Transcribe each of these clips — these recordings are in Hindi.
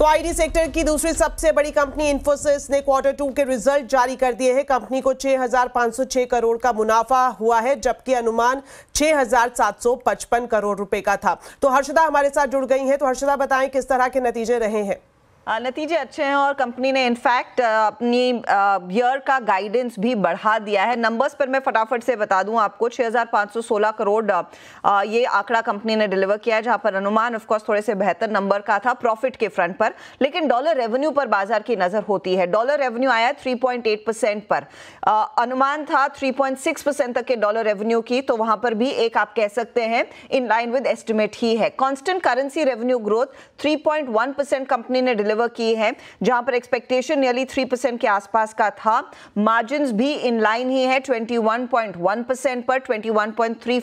तो आईटी सेक्टर की दूसरी सबसे बड़ी कंपनी इन्फोसिस ने क्वार्टर टू के रिजल्ट जारी कर दिए हैं कंपनी को 6,506 करोड़ का मुनाफा हुआ है जबकि अनुमान 6,755 करोड़ रुपए का था तो हर्षदा हमारे साथ जुड़ गई हैं तो हर्षदा बताएं किस तरह के नतीजे रहे हैं नतीजे अच्छे हैं और कंपनी ने इनफैक्ट अपनी ईयर का गाइडेंस भी बढ़ा दिया है नंबर्स पर मैं फटाफट से बता दूं आपको 6,516 करोड़ ये आंकड़ा कंपनी ने डिलीवर किया है जहां पर अनुमान ऑफकोर्स थोड़े से बेहतर नंबर का था प्रॉफिट के फ्रंट पर लेकिन डॉलर रेवेन्यू पर बाजार की नज़र होती है डॉलर रेवेन्यू आया थ्री परसेंट पर अनुमान था थ्री परसेंट तक के डॉलर रेवेन्यू की तो वहां पर भी एक आप कह सकते हैं इन लाइन विद एस्टिमेट ही है constant currency revenue growth three percent company ने डिलीवर डिलीवर किए हैं जहां पर एक्सपेक्टेशन नियरली थ्री परसेंट के आसपास का था मार्जिन भी इन लाइन ही है ट्वेंटी परसेंट पर ट्वेंटी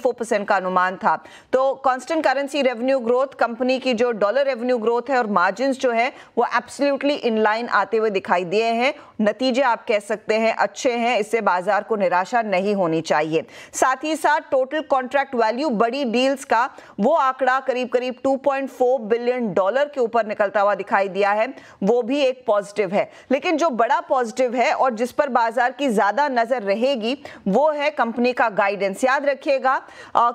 परसेंट का अनुमान था तो constant currency revenue growth company की जो डॉलर रेवेन्यू ग्रोथ है और मार्जिन जो है वो एब्सोल्यूटली इन लाइन आते हुए दिखाई दिए हैं नतीजे आप कह सकते हैं अच्छे हैं इससे बाजार को निराशा नहीं होनी चाहिए साथ ही साथ टोटल कॉन्ट्रैक्ट वैल्यू बड़ी डील्स का वो आंकड़ा करीब करीब 2.4 बिलियन डॉलर के ऊपर निकलता हुआ दिखाई दिया है है वो भी एक पॉजिटिव है लेकिन जो बड़ा पॉजिटिव है और जिस पर बाजार की ज़्यादा नज़र रहेगी वो है कंपनी का गाइडेंस याद रखिएगा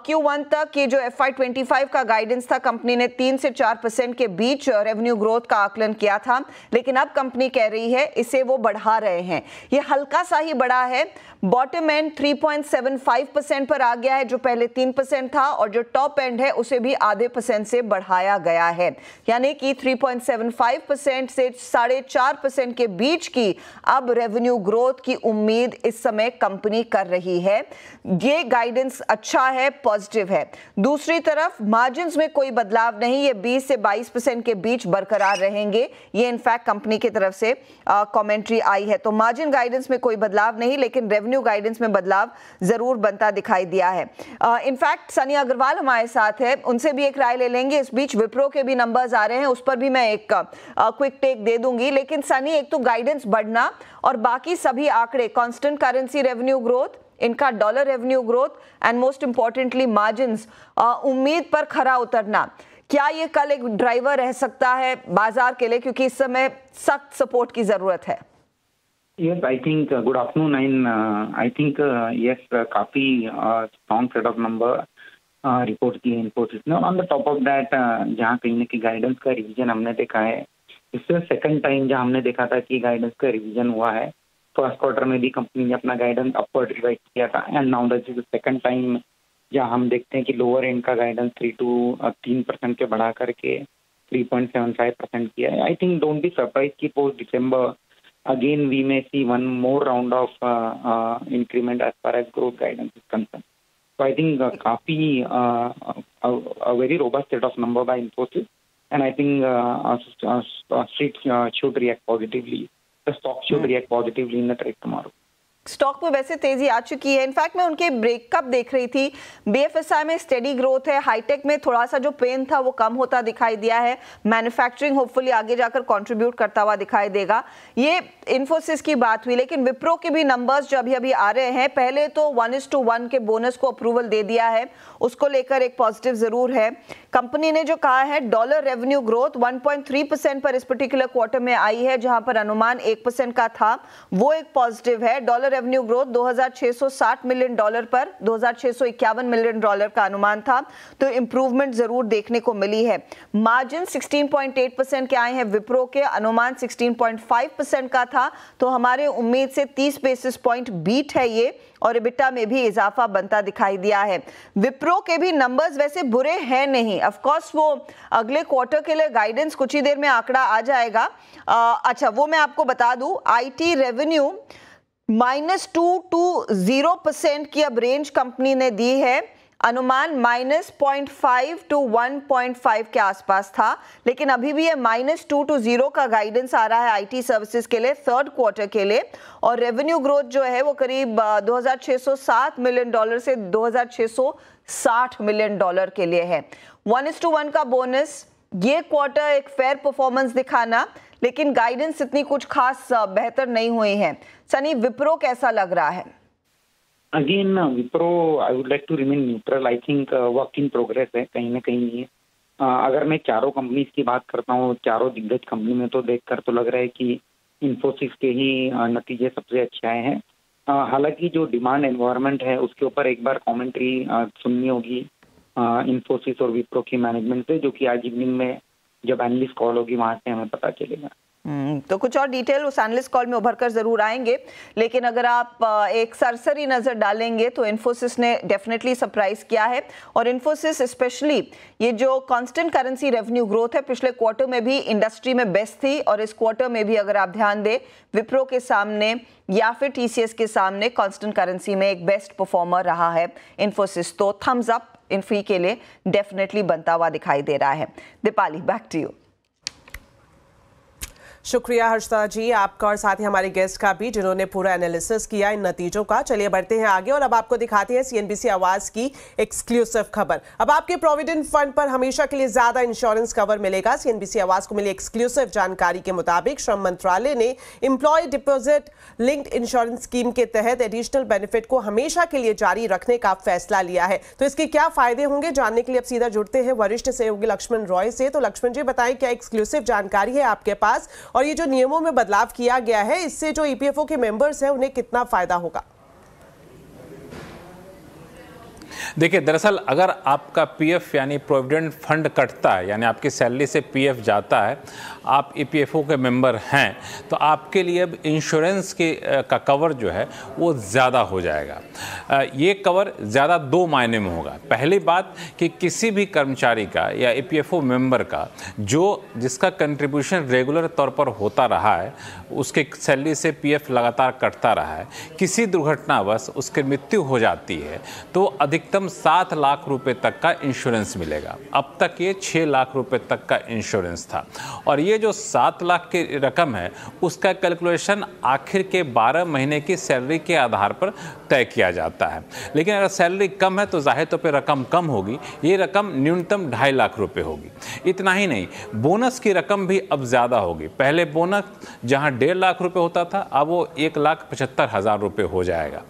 क्यू वन तक ये जो एफ आई ट्वेंटी फाइव का गाइडेंस था कंपनी ने तीन से चार परसेंट के बीच रेवेन्यू ग्रोथ का आकलन किया था लेकिन अब कंपनी कह रही है इसे वो बढ़ा रहे हैं ये हल्का सा ही बड़ा है बॉटम एंड 3.75 परसेंट पर आ गया है जो पहले तीन परसेंट था और जो टॉप एंड है उसे भी आधे परसेंट से बढ़ाया गया है यानी कि 3.75 परसेंट से साढ़े चार परसेंट के बीच की अब रेवेन्यू ग्रोथ की उम्मीद इस समय कंपनी कर रही है ये गाइडेंस अच्छा है पॉजिटिव है दूसरी तरफ मार्जिन में कोई बदलाव नहीं ये बीस से बाईस परसेंट के बीच बरकरार रहेंगे ये इनफैक्ट कंपनी की तरफ से कॉमेंट्री आई है तो मार्जिन गाइडेंस में कोई बदलाव नहीं लेकिन रेवेन्यू गाइडेंस में बदलाव जरूर बनता दिखाई दिया है इनफैक्ट uh, सनी अग्रवाल हमारे साथ है उनसे भी एक राय ले लेंगे इस बीच विप्रो के भी नंबर्स आ रहे हैं उस पर भी मैं एक क्विक टेक दे दूंगी लेकिन सनी एक तो गाइडेंस बढ़ना और बाकी सभी आंकड़े कांस्टेंट करेंसी रेवेन्यू ग्रोथ इनका dollar revenue growth and most importantly margin उम्मीद पर खरा उतरना क्या ये कल एक ड्राइवर रह सकता है बाजार के लिए क्योंकि इस समय सख्त सपोर्ट की जरूरत है yes I think good afternoon afternoon. I think yes काफी strong set of number report किए इन्फोसिस ने on the top of that जहाँ कहीं ना कहीं गाइडेंस का रिविजन हमने देखा है इससे सेकंड टाइम जहाँ हमने देखा था कि गाइडेंस का रिविजन हुआ है फर्स्ट क्वार्टर में भी कंपनी ने अपना गाइडेंस अपवर्ड रिवाइज किया था and now this is second time जहाँ हम देखते हैं कि लोअर एंड का गाइडेंस थ्री टू तीन परसेंट के बढ़ा करके three point seven five percent किया है I think don't be surprise की post December again we may see one more round of increment as far as growth guidance is concern is I think काफी very robust set of number set Infosys and I think uh, our, our, our street uh, should react positively. The stock should hmm. react positively in the trade tomorrow. Stock में वैसे तेजी आ चुकी है इनफैक्ट मैं उनके ब्रेकअप देख रही थी बीएफएसआई में स्टेडी ग्रोथ है हाईटेक में थोड़ा सा जो पेन था वो कम होता दिखाई दिया है मैन्युफैक्चरिंग होपफुली आगे जाकर कंट्रीब्यूट करता हुआ दिखाई देगा ये इन्फोसिस की बात हुई लेकिन विप्रो के भी नंबर्स जो अभी अभी आ रहे हैं पहले तो वन इज टू वन के बोनस को अप्रूवल दे दिया है उसको लेकर एक पॉजिटिव जरूर है कंपनी ने जो कहा है डॉलर रेवेन्यू ग्रोथ 1.3 परसेंट पर इस पर्टिकुलर क्वार्टर में आई है जहां पर अनुमान एक परसेंट का था वो एक पॉजिटिव है dollar revenue growth 2660 million dollar पर 2651 मिलियन डॉलर का अनुमान था तो इम्प्रूवमेंट जरूर देखने को मिली है मार्जिन 16.8 परसेंट के आए हैं विप्रो के अनुमान 16.5 परसेंट का था तो हमारे उम्मीद से 30 बेसिस पॉइंट बीट है ये और इबिटा में भी इजाफा बनता दिखाई दिया है विप्रो के भी नंबर्स वैसे बुरे हैं नहीं ऑफकोर्स वो अगले क्वार्टर के लिए गाइडेंस कुछ ही देर में आंकड़ा आ जाएगा आ, अच्छा वो मैं आपको बता दूं IT revenue minus two to zero percent की अब रेंज कंपनी ने दी है अनुमान minus point five to one point five के आसपास था लेकिन अभी भी ये माइनस टू टू जीरो का गाइडेंस आ रहा है आईटी सर्विसेज के लिए थर्ड क्वार्टर के लिए और रेवेन्यू ग्रोथ जो है वो करीब दो हजार सौ सात मिलियन डॉलर से दो हजार सौ साठ मिलियन डॉलर के लिए है वन इज टू वन का बोनस ये क्वार्टर एक फेयर परफॉर्मेंस दिखाना लेकिन गाइडेंस इतनी कुछ खास बेहतर नहीं हुई है सनी विप्रो कैसा लग रहा है again Wipro I would like to remain neutral I think work in progress है कहीं ना कहीं ये अगर मैं चारों कंपनीज की बात करता हूँ चारों दिग्गज कंपनी में तो देखकर तो लग रहा है कि इन्फोसिस के ही नतीजे सबसे अच्छे आए हैं हालांकि जो डिमांड एनवायरमेंट है उसके ऊपर एक बार कॉमेंट्री सुननी होगी इन्फोसिस और विप्रो की मैनेजमेंट से जो कि आज इवनिंग में जब एनलिस्ट कॉल होगी वहां से हमें पता चलेगा हम्म, तो कुछ और डिटेल उस एनलिस्ट कॉल में उभर कर जरूर आएंगे लेकिन अगर आप एक सरसरी नज़र डालेंगे तो इन्फोसिस ने डेफिनेटली सरप्राइज किया है और इन्फोसिस स्पेशली ये जो कांस्टेंट करेंसी रेवेन्यू ग्रोथ है पिछले क्वार्टर में भी इंडस्ट्री में बेस्ट थी और इस क्वार्टर में भी अगर आप ध्यान दें विप्रो के सामने या फिर टी के सामने कॉन्स्टेंट करेंसी में एक बेस्ट परफॉर्मर रहा है इन्फोसिस तो थम्स अप इन फी के लिए डेफिनेटली बनता हुआ दिखाई दे रहा है दीपाली बैक टू यू शुक्रिया हर्षदा जी आपका और साथ ही हमारे गेस्ट का भी जिन्होंने पूरा एनालिसिस किया इन नतीजों का चलिए बढ़ते हैं आगे और अब आपको दिखाते हैं सीएनबीसी आवाज की एक्सक्लूसिव खबर अब आपके प्रोविडेंट फंड पर हमेशा के लिए ज्यादा इंश्योरेंस कवर मिलेगा सीएनबीसी आवाज को मिली एक्सक्लूसिव जानकारी के मुताबिक श्रम मंत्रालय ने employee deposit linked insurance scheme के तहत एडिशनल बेनिफिट को हमेशा के लिए जारी रखने का फैसला लिया है तो इसके क्या फायदे होंगे जानने के लिए अब सीधा जुड़ते हैं वरिष्ठ सहयोगी लक्ष्मण रॉय से तो लक्ष्मण जी बताएं क्या एक्सक्लूसिव जानकारी है आपके पास और ये जो नियमों में बदलाव किया गया है इससे जो ईपीएफओ e के मेंबर्स हैं उन्हें कितना फायदा होगा देखिए दरअसल अगर आपका पीएफ यानी प्रोविडेंट फंड कटता है यानी आपकी सैलरी से पीएफ जाता है आप ईपीएफओ e के मेंबर हैं तो आपके लिए अब इंश्योरेंस के का कवर जो है वो ज़्यादा हो जाएगा ये कवर ज़्यादा दो मायने में होगा पहली बात कि किसी भी कर्मचारी का या ईपीएफओ e मेंबर का जो जिसका कंट्रीब्यूशन रेगुलर तौर पर होता रहा है उसके सैलरी से पीएफ लगातार कटता रहा है किसी दुर्घटनावश उसकी मृत्यु हो जाती है तो अधिक अधिकतम सात लाख रुपए तक का इंश्योरेंस मिलेगा अब तक ये छः लाख रुपए तक का इंश्योरेंस था और ये जो सात लाख की रकम है उसका कैलकुलेशन आखिर के बारह महीने की सैलरी के आधार पर तय किया जाता है लेकिन अगर सैलरी कम है तो जाहिर तौर तो पर रकम कम होगी ये रकम न्यूनतम ढाई लाख रुपये होगी इतना ही नहीं बोनस की रकम भी अब ज़्यादा होगी पहले बोनस जहाँ डेढ़ लाख रुपये होता था अब वो एक लाख पचहत्तर हज़ार रुपये हो जाएगा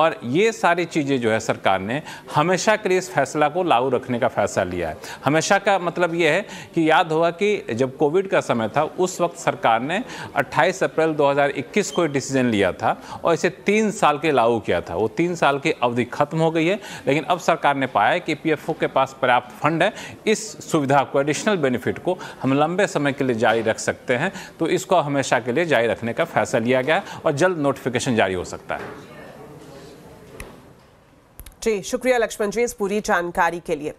और ये सारी चीज़ें जो है सरकार ने हमेशा के लिए इस फैसला को लागू रखने का फैसला लिया है हमेशा का मतलब यह है कि याद हुआ कि जब कोविड का समय था उस वक्त सरकार ने 28 अप्रैल 2021 को डिसीजन लिया था और इसे तीन साल के लागू किया था वो तीन साल की अवधि खत्म हो गई है लेकिन अब सरकार ने पाया है कि पी के पास पर्याप्त फंड है इस सुविधा को एडिशनल बेनिफिट को हम लंबे समय के लिए जारी रख सकते हैं तो इसको हमेशा के लिए जारी रखने का फैसला लिया गया और जल्द नोटिफिकेशन जारी हो सकता है जी शुक्रिया लक्ष्मण जी इस पूरी जानकारी के लिए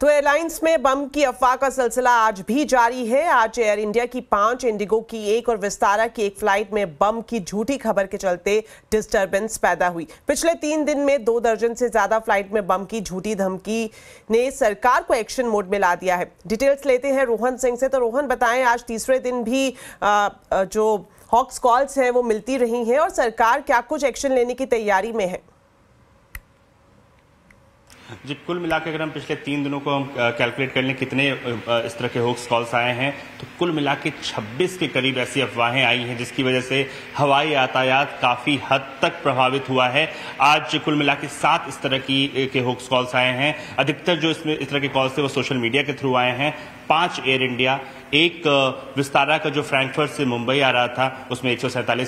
तो एयरलाइंस में बम की अफवाह का सिलसिला आज भी जारी है आज एयर इंडिया की पांच इंडिगो की एक और विस्तारा की एक फ्लाइट में बम की झूठी खबर के चलते डिस्टरबेंस पैदा हुई पिछले तीन दिन में दो दर्जन से ज्यादा फ्लाइट में बम की झूठी धमकी ने सरकार को एक्शन मोड में ला दिया है डिटेल्स लेते हैं रोहन सिंह से तो रोहन बताएं आज तीसरे दिन भी जो हॉक्स कॉल्स हैं वो मिलती रही हैं और सरकार क्या कुछ एक्शन लेने की तैयारी में है जी कुल मिला के अगर हम पिछले तीन दिनों को हम कैलकुलेट कर लें कितने इस तरह के होक्स कॉल्स आए हैं तो कुल मिला के छब्बीस के करीब ऐसी अफवाहें आई हैं जिसकी वजह से हवाई यातायात काफी हद तक प्रभावित हुआ है आज कुल मिला के सात इस तरह की के होक्स कॉल्स आए हैं अधिकतर जो इसमें इस तरह के कॉल्स थे वो सोशल मीडिया के थ्रू आए हैं पांच एयर इंडिया एक विस्तारा का जो फ्रैंकफर्ट से मुंबई आ रहा था उसमें एक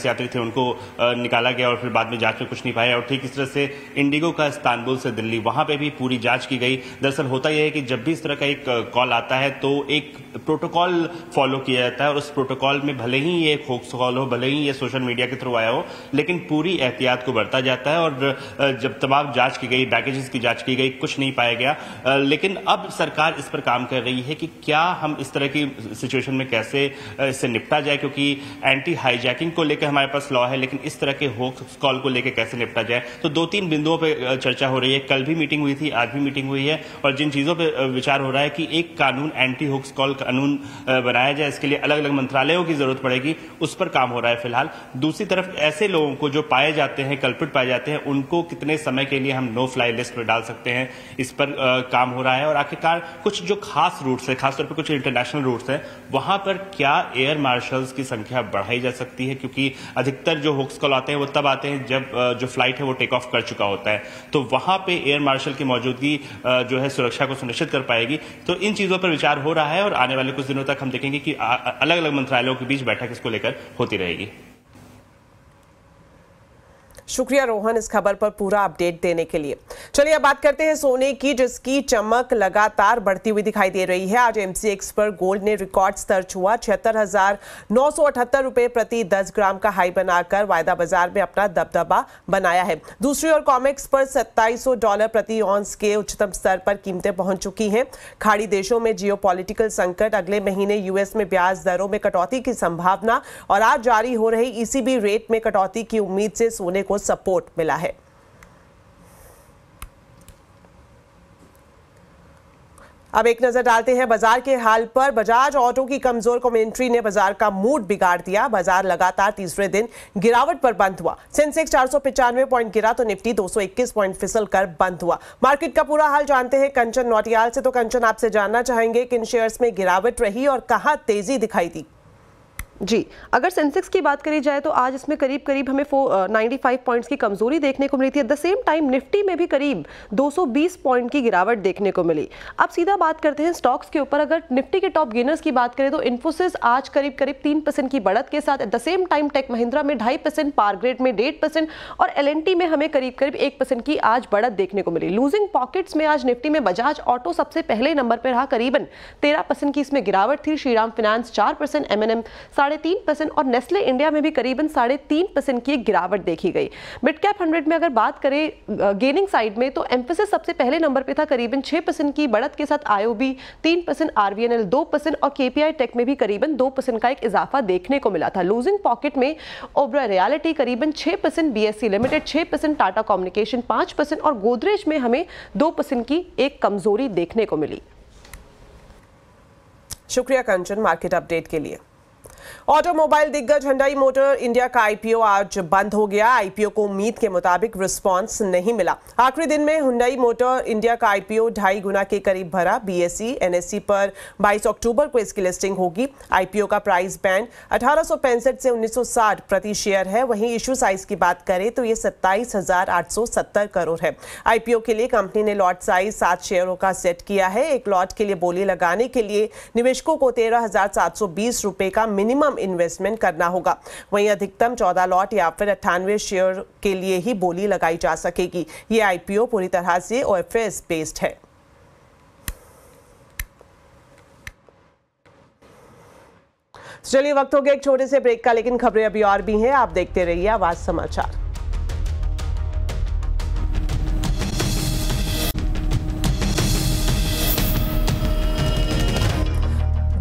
यात्री थे उनको निकाला गया और फिर बाद में जांच में कुछ नहीं पाया और ठीक इस तरह से इंडिगो का इस्तानबुल से दिल्ली वहां पे भी पूरी जांच की गई दरअसल होता यह है कि जब भी इस तरह का एक कॉल आता है तो एक प्रोटोकॉल फॉलो किया जाता है और उस प्रोटोकॉल में भले ही ये होक्स कॉल हो भले ही ये सोशल मीडिया के थ्रू आया हो लेकिन पूरी एहतियात को बरता जाता है और जब तमाम जांच की गई पैकेजेस की जांच की गई कुछ नहीं पाया गया लेकिन अब सरकार इस पर काम कर रही है कि क्या हम इस तरह की सिचुएशन में कैसे इससे निपटा जाए क्योंकि एंटी हाईजैकिंग को लेकर हमारे पास लॉ है लेकिन इस तरह के होक्स कॉल को लेकर कैसे निपटा जाए तो दो तीन बिंदुओं पर चर्चा हो रही है कल भी मीटिंग हुई थी आज भी मीटिंग हुई है और जिन चीज़ों पर विचार हो रहा है कि एक कानून एंटी होक्स कॉल कानून बनाया जाए इसके लिए अलग अलग मंत्रालयों की जरूरत पड़ेगी उस पर काम हो रहा है फिलहाल दूसरी तरफ ऐसे लोगों को जो पाए जाते हैं कल्पिट पाए जाते हैं उनको कितने समय के लिए हम नो फ्लाई लिस्ट में डाल सकते हैं इस पर आ, काम हो रहा है और आखिरकार कुछ जो खास रूट्स है खासतौर पर कुछ इंटरनेशनल रूट्स हैं वहां पर क्या एयर मार्शल्स की संख्या बढ़ाई जा सकती है क्योंकि अधिकतर जो होक्स कॉल आते हैं वो तब आते हैं जब जो फ्लाइट है वो टेक ऑफ कर चुका होता है तो वहां पे एयर मार्शल की मौजूदगी जो है सुरक्षा को सुनिश्चित कर पाएगी तो इन चीजों पर विचार हो रहा है और आने वाले कुछ दिनों तक हम देखेंगे कि अलग अलग मंत्रालयों के बीच बैठक इसको लेकर होती रहेगी शुक्रिया रोहन इस खबर पर पूरा अपडेट देने के लिए चलिए अब बात करते हैं सोने की जिसकी चमक लगातार बढ़ती हुई दिखाई दे रही है आज एमसीएक्स पर गोल्ड ने रिकॉर्ड स्तर छुआ छिहत्तर हजार प्रति 10 ग्राम का हाई बनाकर वायदा बाजार में अपना दबदबा बनाया है दूसरी ओर कॉमेक्स पर सत्ताईस डॉलर प्रति ऑन्स के उच्चतम स्तर पर कीमतें पहुंच चुकी हैं खाड़ी देशों में जियो संकट अगले महीने यूएस में ब्याज दरों में कटौती की संभावना और आज जारी हो रही ईसीबी e रेट में कटौती की उम्मीद से सोने को सपोर्ट मिला है अब एक नजर डालते हैं बाजार के हाल पर बजाज ऑटो की कमजोर कमेंट्री ने बाजार का मूड बिगाड़ दिया बाजार लगातार तीसरे दिन गिरावट पर बंद हुआ सेंसेक्स चार पॉइंट गिरा तो निफ्टी 221 पॉइंट फिसल कर बंद हुआ मार्केट का पूरा हाल जानते हैं कंचन नोटियाल से तो कंचन आपसे जानना चाहेंगे किन शेयर्स में गिरावट रही और कहाँ तेजी दिखाई दी जी अगर सेंसेक्स की बात करी जाए तो आज इसमें करीब करीब हमें फो नाइन्टी फाइव पॉइंट्स की कमजोरी देखने को मिली थी at the same time Nifty में भी करीब 220 पॉइंट की गिरावट देखने को मिली अब सीधा बात करते हैं स्टॉक्स के ऊपर अगर निफ्टी के टॉप गेनर्स की बात करें तो इन्फोसिस आज करीब करीब तीन परसेंट की बढ़त के साथ at the same time tech Mahindra में ढाई परसेंट पारग्रेड में डेढ़ परसेंट और एल में हमें करीब करीब एक परसेंट की आज बढ़त देखने को मिली लूजिंग पॉकेट्स में आज निफ्टी में बजाज ऑटो सबसे पहले नंबर पर रहा करीबन तेरह की इसमें गिरावट थी श्रीराम फाइनेंस चार परसेंट एम एन एम साढ़े तीन परसेंट और नेस्ले इंडिया में भी करीबन साढ़े तीन परसेंट की एक गिरावट देखी गई मिड कैप हंड्रेड में अगर बात करें गेनिंग साइड में तो एम्फोसिस सबसे पहले नंबर पे था करीबन छः परसेंट की बढ़त के साथ आईओबी तीन percent R V N L दो परसेंट और के पी आई टेक में भी करीबन दो परसेंट का एक इजाफा देखने को मिला था लूजिंग पॉकेट में ओबरा रियालिटी करीबन छः percent B S E limited छः परसेंट टाटा कम्युनिकेशन पाँच परसेंट और गोदरेज में हमें दो परसेंट की एक कमजोरी देखने को मिली शुक्रिया कंचन मार्केट अपडेट के लिए ऑटोमोबाइल दिग्गज हंडाई मोटर इंडिया का आईपीओ आज बंद हो गया आईपीओ को उम्मीद के मुताबिक रिस्पांस नहीं मिला आखिरी दिन में हुंडई मोटर इंडिया का आईपीओ ढाई गुना के करीब भरा बीएसई एनएससी पर 22 अक्टूबर को इसकी लिस्टिंग होगी आईपीओ का प्राइस बैंड अठारह से 1960 प्रति शेयर है वहीं इश्यू साइज की बात करें तो ये सत्ताईस करोड़ है आईपीओ के लिए कंपनी ने लॉट साइज सात शेयरों का सेट किया है एक लॉट के लिए बोली लगाने के लिए निवेशकों को तेरह रुपए का मिनिमम मिनिमम इन्वेस्टमेंट करना होगा वहीं अधिकतम चौदह लॉट या फिर अट्ठानवे शेयर के लिए ही बोली लगाई जा सकेगी ये आईपीओ पूरी तरह से ओ बेस्ड है चलिए वक्त हो गया एक छोटे से ब्रेक का लेकिन खबरें अभी और भी हैं आप देखते रहिए आवाज समाचार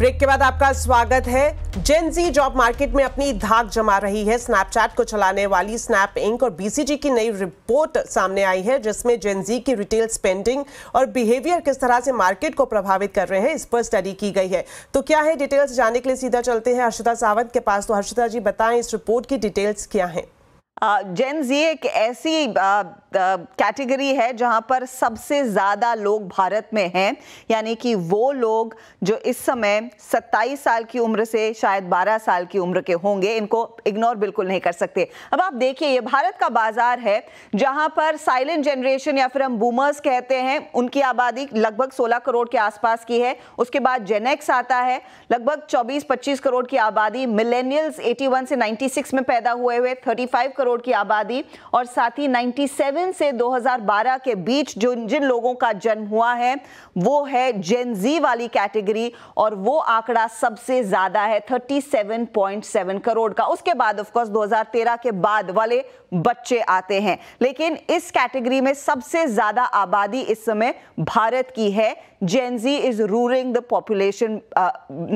ब्रेक के बाद आपका स्वागत है जेनजी जॉब मार्केट में अपनी धाक जमा रही है स्नैपचैट को चलाने वाली स्नैप इंक और बीसीजी की नई रिपोर्ट सामने आई है जिसमें जेनजी की रिटेल स्पेंडिंग और बिहेवियर किस तरह से मार्केट को प्रभावित कर रहे हैं इस पर स्टडी की गई है तो क्या है डिटेल्स जानने के लिए सीधा चलते हैं हर्षिता सावंत के पास तो हर्षिता जी बताएं इस रिपोर्ट की डिटेल्स क्या है जेन जी एक ऐसी कैटेगरी है जहां पर सबसे ज़्यादा लोग भारत में हैं यानी कि वो लोग जो इस समय 27 साल की उम्र से शायद 12 साल की उम्र के होंगे इनको इग्नोर बिल्कुल नहीं कर सकते अब आप देखिए ये भारत का बाज़ार है जहां पर साइलेंट जनरेशन या फिर हम बूमर्स कहते हैं उनकी आबादी लगभग 16 करोड़ के आसपास की है उसके बाद जेनेक्स आता है लगभग चौबीस पच्चीस करोड़ की आबादी मिलेनियल्स एटी से नाइन्टी में पैदा हुए हुए थर्टी करोड़ की आबादी और साथ ही 97 से 2012 के बीच जो जिन लोगों का जन्म हुआ है वो है जेनजी वाली कैटेगरी और वो आंकड़ा सबसे ज्यादा है 37.7 करोड़ का उसके बाद ऑफकोर्स 2013 के बाद वाले बच्चे आते हैं लेकिन इस कैटेगरी में सबसे ज्यादा आबादी इस समय भारत की है जी is ruling the population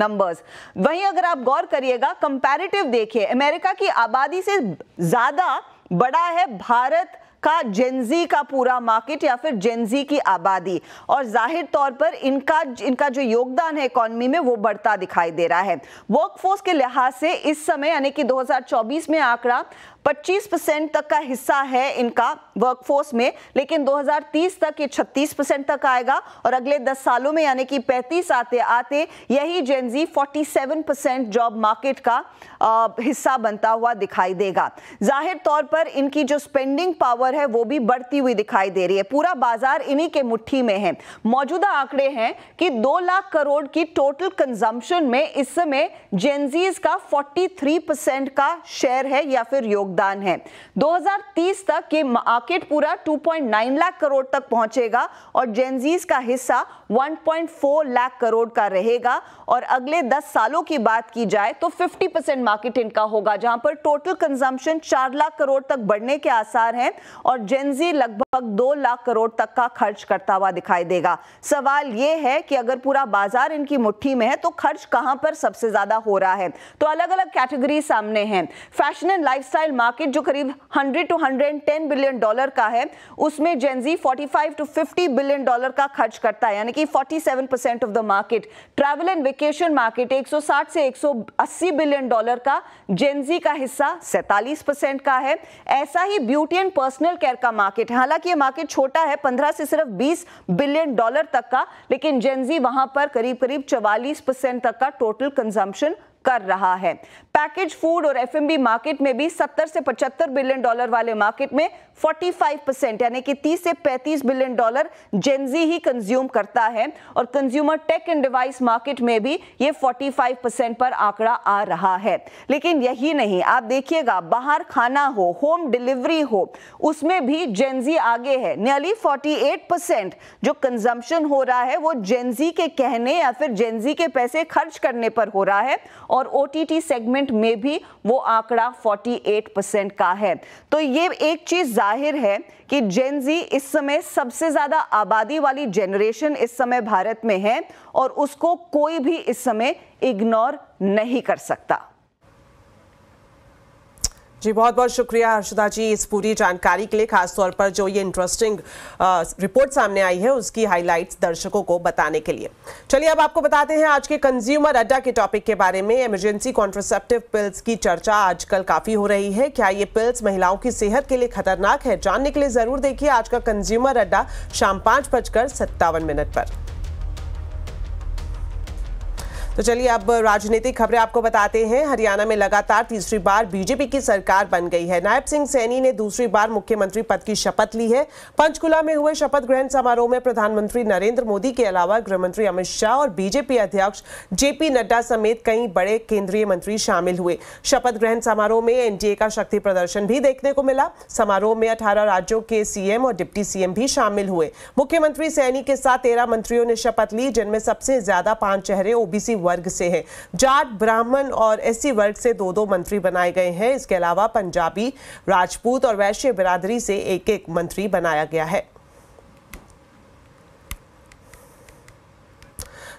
numbers वहीं अगर आप गौर करिएगा कंपैरेटिव देखिए अमेरिका की आबादी से ज़्यादा बड़ा है भारत का जेंजी का पूरा मार्केट या फिर जेंजी की आबादी और जाहिर तौर पर इनका इनका जो योगदान है इकोनॉमी में वो बढ़ता दिखाई दे रहा है वर्कफोर्स के लिहाज से इस समय यानी कि 2024 में आंकड़ा 25 परसेंट तक का हिस्सा है इनका वर्कफोर्स में लेकिन 2030 तक ये 36 परसेंट तक आएगा और अगले 10 सालों में यानी कि 35 आते आते यही जेनजी 47 परसेंट जॉब मार्केट का आ, हिस्सा बनता हुआ दिखाई देगा जाहिर तौर पर इनकी जो स्पेंडिंग पावर है वो भी बढ़ती हुई दिखाई दे रही है पूरा बाजार इन्हीं के मुट्ठी में है मौजूदा आंकड़े हैं कि दो लाख करोड़ की टोटल कंजम्पशन में इस समय जेनजीज का फोर्टी परसेंट का शेयर है या फिर योग योगदान है 2030 तक ये मार्केट पूरा 2.9 लाख करोड़ तक पहुंचेगा और जेनजीज का हिस्सा 1.4 लाख करोड़ का रहेगा और अगले 10 सालों की बात की जाए तो 50 परसेंट मार्केट इनका होगा जहां पर टोटल कंजम्पशन 4 लाख करोड़ तक बढ़ने के आसार हैं और जेनजी लगभग 2 लाख करोड़ तक का खर्च करता हुआ दिखाई देगा सवाल यह है कि अगर पूरा बाजार इनकी मुट्ठी में है तो खर्च कहां पर सबसे ज्यादा हो रहा है तो अलग अलग कैटेगरी सामने हैं फैशन एंड लाइफस्टाइल मार्केट जो करीब 100 टू 110 बिलियन डॉलर का है उसमें जेंजी 45 टू 50 बिलियन डॉलर का खर्च करता है यानी कि 47 percent of the market travel and vacation market 160 से 180 बिलियन डॉलर का जेंजी का हिस्सा सैतालीस परसेंट का है ऐसा ही ब्यूटी एंड पर्सनल केयर का मार्केट हालांकि ये मार्केट छोटा है पंद्रह से सिर्फ बीस बिलियन डॉलर तक का लेकिन जेंजी वहां पर करीब करीब चवालीस परसेंट तक का टोटल कंजम्पशन कर रहा है पैकेज फूड और एफएमबी मार्केट में भी 70 से 75 बिलियन डॉलर वाले मार्केट में 45 परसेंट यानी कि 30 से 35 बिलियन डॉलर जेंजी ही कंज्यूम करता है और consumer tech and device market में भी ये 45 परसेंट पर आंकड़ा आ रहा है लेकिन यही नहीं आप देखिएगा बाहर खाना हो होम डिलीवरी हो उसमें भी जेंजी आगे है नियरली फोर्टी जो कंजम्पशन हो रहा है वो जेंजी के कहने या फिर जेंजी के पैसे खर्च करने पर हो रहा है और ओ सेगमेंट में भी वो आंकड़ा 48 परसेंट का है तो ये एक चीज़ जाहिर है कि जेनजी इस समय सबसे ज़्यादा आबादी वाली जनरेशन इस समय भारत में है और उसको कोई भी इस समय इग्नोर नहीं कर सकता जी बहुत बहुत शुक्रिया हर्षदा जी इस पूरी जानकारी के लिए खासतौर पर जो ये इंटरेस्टिंग रिपोर्ट सामने आई है उसकी हाईलाइट दर्शकों को बताने के लिए चलिए अब आपको बताते हैं आज के कंज्यूमर अड्डा के टॉपिक के बारे में इमरजेंसी कॉन्ट्रोसेप्टिव पिल्स की चर्चा आजकल काफ़ी हो रही है क्या ये पिल्स महिलाओं की सेहत के लिए खतरनाक है जानने के लिए ज़रूर देखिए आज का कंज्यूमर अड्डा शाम पांच बजकर सत्तावन मिनट पर तो चलिए अब राजनीतिक खबरें आपको बताते हैं हरियाणा में लगातार तीसरी बार बीजेपी की सरकार बन गई है नायब सिंह सैनी ने दूसरी बार मुख्यमंत्री पद की शपथ ली है पंचकुला में हुए शपथ ग्रहण समारोह में प्रधानमंत्री नरेंद्र मोदी के अलावा गृहमंत्री अमित शाह और बीजेपी अध्यक्ष जेपी नड्डा समेत कई बड़े केंद्रीय मंत्री शामिल हुए शपथ ग्रहण समारोह में एनडीए का शक्ति प्रदर्शन भी देखने को मिला समारोह में अठारह राज्यों के सीएम और डिप्टी सीएम भी शामिल हुए मुख्यमंत्री सैनी के साथ तेरह मंत्रियों ने शपथ ली जिनमें सबसे ज्यादा पांच चेहरे ओबीसी वर्ग से है जाट ब्राह्मण और एस वर्ग से दो दो मंत्री बनाए गए हैं इसके अलावा पंजाबी राजपूत और वैश्य बिरादरी से एक एक मंत्री बनाया गया है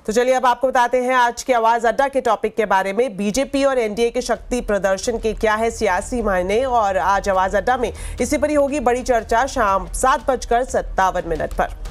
तो चलिए अब आपको बताते हैं आज के आवाज अड्डा के टॉपिक के बारे में बीजेपी और एनडीए के शक्ति प्रदर्शन के क्या है सियासी मायने और आज आवाज अड्डा में इसी पर ही होगी बड़ी चर्चा शाम सात बजकर सत्तावन मिनट पर